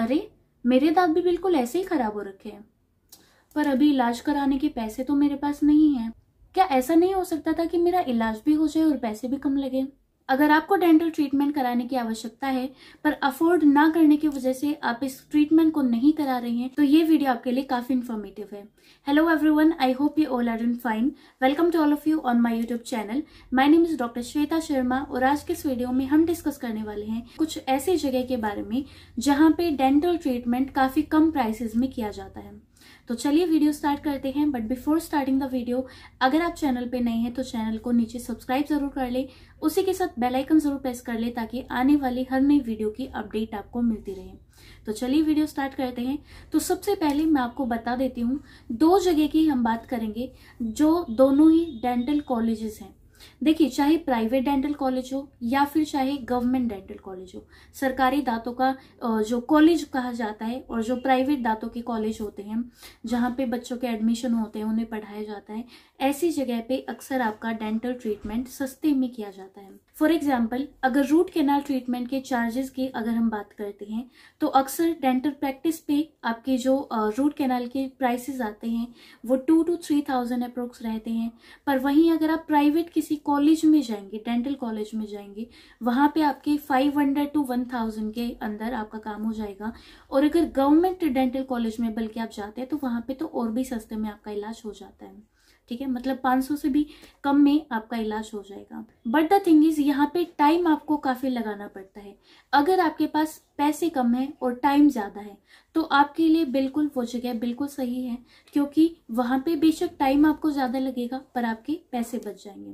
अरे मेरे दांत भी बिल्कुल ऐसे ही खराब हो रखे हैं पर अभी इलाज कराने के पैसे तो मेरे पास नहीं है क्या ऐसा नहीं हो सकता था कि मेरा इलाज भी हो जाए और पैसे भी कम लगे अगर आपको डेंटल ट्रीटमेंट कराने की आवश्यकता है पर अफोर्ड ना करने की वजह से आप इस ट्रीटमेंट को नहीं करा रहे हैं तो ये वीडियो आपके लिए काफी इन्फॉर्मेटिव है hello everyone I hope you all are in fine welcome to all of you on my YouTube channel my name is doctor Shweta Sharma और आज के इस वीडियो में हम डिस्कस करने वाले हैं कुछ ऐसी जगह के बारे में जहाँ पे डेंटल ट्रीटमेंट काफी कम प्राइसेस में किया जाता है तो चलिए वीडियो स्टार्ट करते हैं but before starting the video अगर आप चैनल पे नए हैं तो चैनल को नीचे सब्सक्राइब जरूर कर लें उसी के साथ बेल आइकन जरूर प्रेस कर लें ताकि आने वाली हर नई वीडियो की अपडेट आपको मिलती रहे तो चलिए वीडियो स्टार्ट करते हैं तो सबसे पहले मैं आपको बता देती हूँ दो जगह की हम बात करेंगे जो दोनों ही डेंटल कॉलेजेस हैं देखिए चाहे प्राइवेट डेंटल कॉलेज हो या फिर चाहे गवर्नमेंट डेंटल कॉलेज हो सरकारी दांतों का जो कॉलेज कहा जाता है और जो प्राइवेट दांतों के कॉलेज होते हैं जहाँ पे बच्चों के एडमिशन होते हैं उन्हें पढ़ाया जाता है ऐसी जगह पे अक्सर आपका डेंटल ट्रीटमेंट सस्ते में किया जाता है फॉर एग्जाम्पल अगर रूट कैनाल ट्रीटमेंट के चार्जेस की अगर हम बात करते हैं तो अक्सर डेंटल प्रैक्टिस पे आपके जो रूट कैनाल के प्राइसेस आते हैं वो two two three thousand approx रहते हैं पर वहीं अगर आप प्राइवेट किसी किसी कॉलेज में जाएंगे डेंटल कॉलेज में जाएंगे वहां पे आपके 500 टू 1000 के अंदर आपका काम हो जाएगा और अगर गवर्नमेंट डेंटल कॉलेज में बल्कि आप जाते हैं तो वहां पे तो और भी सस्ते में आपका इलाज हो जाता है ठीक है मतलब 500 से भी कम में आपका इलाज हो जाएगा बट द थिंग इज यहाँ पे टाइम आपको काफ़ी लगाना पड़ता है अगर आपके पास पैसे कम है और टाइम ज़्यादा है तो आपके लिए बिल्कुल वो जगह बिल्कुल सही है क्योंकि वहाँ पे बेशक टाइम आपको ज़्यादा लगेगा पर आपके पैसे बच जाएंगे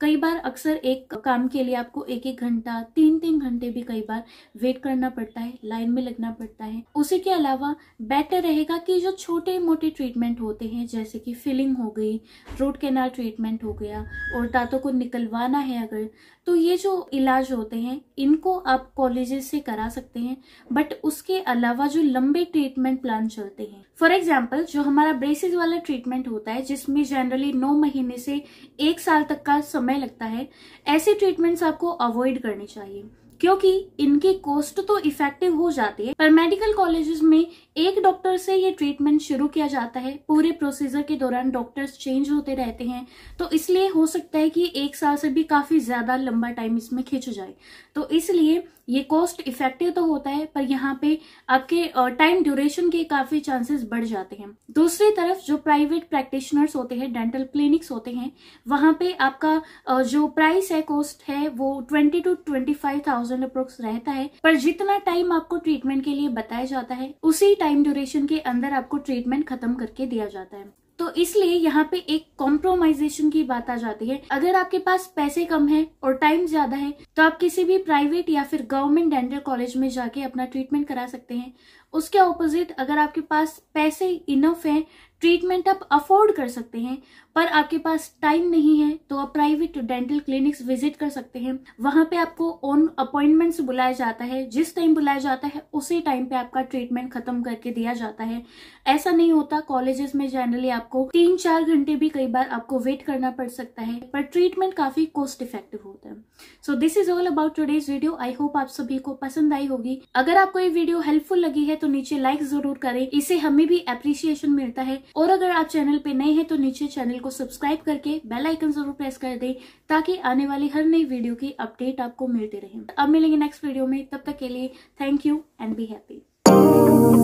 कई बार अक्सर एक काम के लिए आपको एक एक घंटा तीन तीन घंटे भी कई बार वेट करना पड़ता है लाइन में लगना पड़ता है उसी के अलावा बेटर रहेगा कि जो छोटे मोटे ट्रीटमेंट होते हैं जैसे कि फिलिंग हो गई रूट कैनाल ट्रीटमेंट हो गया और दाँतों को निकलवाना है अगर तो ये जो इलाज होते हैं इनको आप कॉलेज से करा सकते सकते हैं बट उसके अलावा जो लंबे ट्रीटमेंट प्लान चलते हैं फॉर एग्जाम्पल जो हमारा ब्रेसिस वाला ट्रीटमेंट होता है जिसमें जनरली नौ महीने से एक साल तक का समय लगता है ऐसे ट्रीटमेंट्स आपको अवॉइड करने चाहिए क्योंकि इनकी कॉस्ट तो इफेक्टिव हो जाती है पर मेडिकल कॉलेजेस में एक डॉक्टर से ये ट्रीटमेंट शुरू किया जाता है पूरे प्रोसीजर के दौरान डॉक्टर्स चेंज होते रहते हैं तो इसलिए हो सकता है कि एक साल से भी काफी ज्यादा लंबा टाइम इसमें खिंच जाए तो इसलिए ये कॉस्ट इफेक्टिव तो होता है पर यहाँ पे आपके टाइम ड्यूरेशन के काफी चांसेस बढ़ जाते हैं दूसरी तरफ जो प्राइवेट प्रैक्टिशनर्स होते हैं डेंटल क्लिनिक्स होते हैं वहां पे आपका जो प्राइस है कॉस्ट है वो twenty two twenty five thousand thousand approx रहता है पर जितना टाइम आपको ट्रीटमेंट के लिए बताया जाता है उसी टाइम ड्यूरेशन के अंदर आपको ट्रीटमेंट खत्म करके दिया जाता है तो इसलिए यहाँ पे एक कॉम्प्रोमाइजेशन की बात आ जाती है अगर आपके पास पैसे कम है और टाइम ज्यादा है तो आप किसी भी प्राइवेट या फिर गवर्नमेंट डेंटल कॉलेज में जाके अपना ट्रीटमेंट करा सकते हैं उसके ऑपोजिट अगर आपके पास पैसे इनफ हैं ट्रीटमेंट आप अफोर्ड कर सकते हैं पर आपके पास टाइम नहीं है तो आप प्राइवेट डेंटल क्लिनिक्स विजिट कर सकते हैं वहां पे आपको ऑन अपॉइंटमेंट बुलाया जाता है जिस टाइम बुलाया जाता है उसी टाइम पे आपका ट्रीटमेंट खत्म करके दिया जाता है ऐसा नहीं होता कॉलेजेस में जनरली आपको तीन चार घंटे भी कई बार आपको वेट करना पड़ सकता है पर ट्रीटमेंट काफी कॉस्ट इफेक्टिव होता है so this is all about today's video I hope आप सभी को पसंद आई होगी अगर आपको ये वीडियो हेल्पफुल लगी है तो नीचे लाइक जरूर करें इसे हमें भी अप्रिसिएशन मिलता है और अगर आप चैनल पे नए हैं तो नीचे चैनल को सब्सक्राइब करके बेल आइकन जरूर प्रेस कर दें ताकि आने वाली हर नई वीडियो की अपडेट आपको मिलती रहे अब मिलेंगे नेक्स्ट वीडियो में तब तक के लिए thank you and be happy